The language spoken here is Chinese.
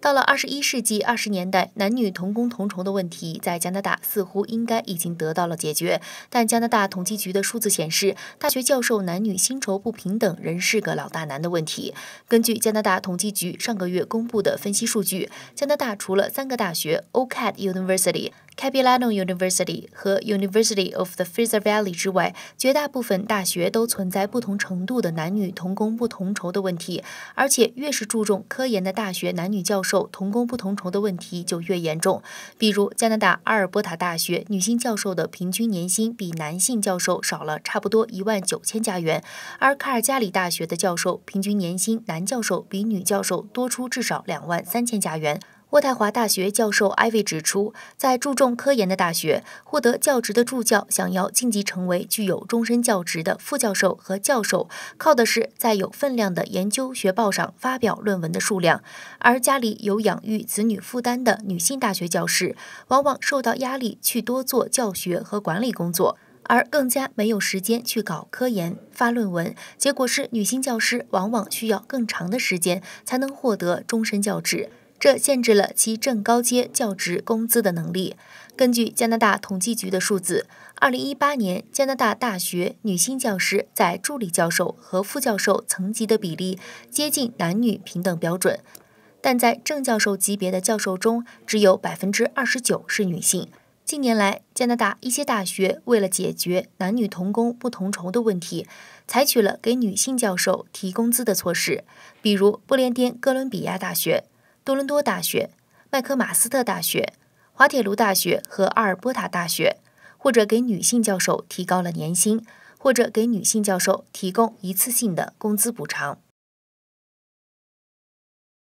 到了二十一世纪二十年代，男女同工同酬的问题在加拿大似乎应该已经得到了解决。但加拿大统计局的数字显示，大学教授男女薪酬不平等仍是个老大难的问题。根据加拿大统计局上个月公布的分析数据，加拿大除了三个大学 o c a d University。Capilano University 和 University of the Fraser Valley 之外，绝大部分大学都存在不同程度的男女同工不同酬的问题。而且越是注重科研的大学，男女教授同工不同酬的问题就越严重。比如加拿大阿尔伯塔大学女性教授的平均年薪比男性教授少了差不多一万九千加元，而卡尔加里大学的教授平均年薪男教授比女教授多出至少两万三千加元。渥太华大学教授 Ivy 指出，在注重科研的大学，获得教职的助教想要晋级成为具有终身教职的副教授和教授，靠的是在有分量的研究学报上发表论文的数量。而家里有养育子女负担的女性大学教师，往往受到压力去多做教学和管理工作，而更加没有时间去搞科研、发论文。结果是，女性教师往往需要更长的时间才能获得终身教职。这限制了其正高阶教职工资的能力。根据加拿大统计局的数字，二零一八年加拿大大学女性教师在助理教授和副教授层级的比例接近男女平等标准，但在正教授级别的教授中，只有百分之二十九是女性。近年来，加拿大一些大学为了解决男女同工不同酬的问题，采取了给女性教授提工资的措施，比如不列颠哥伦比亚大学。多伦多大学、麦克马斯特大学、滑铁卢大学和阿尔伯塔大学，或者给女性教授提高了年薪，或者给女性教授提供一次性的工资补偿。